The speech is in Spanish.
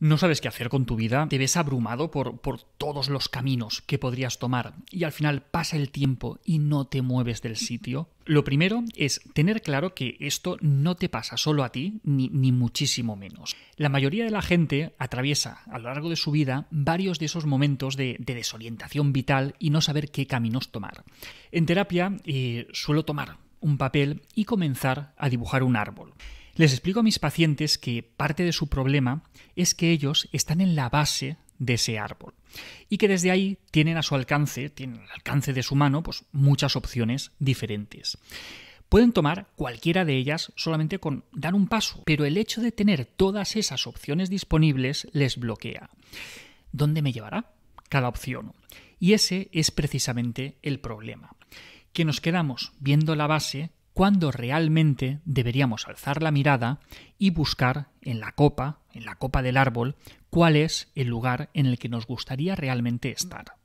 No sabes qué hacer con tu vida, te ves abrumado por, todos los caminos que podrías tomar y al final pasa el tiempo y no te mueves del sitio. Lo primero es tener claro que esto no te pasa solo a ti, ni, muchísimo menos. La mayoría de la gente atraviesa a lo largo de su vida varios de esos momentos de, desorientación vital y no saber qué caminos tomar. En terapia eh, suelo tomar un papel y comenzar a dibujar un árbol. Les explico a mis pacientes que parte de su problema es que ellos están en la base de ese árbol y que desde ahí tienen a su alcance, tienen al alcance de su mano, pues muchas opciones diferentes. Pueden tomar cualquiera de ellas solamente con dar un paso, pero el hecho de tener todas esas opciones disponibles les bloquea. ¿Dónde me llevará cada opción? Y ese es precisamente el problema, que nos quedamos viendo la base cuando realmente deberíamos alzar la mirada y buscar en la copa, en la copa del árbol, cuál es el lugar en el que nos gustaría realmente estar.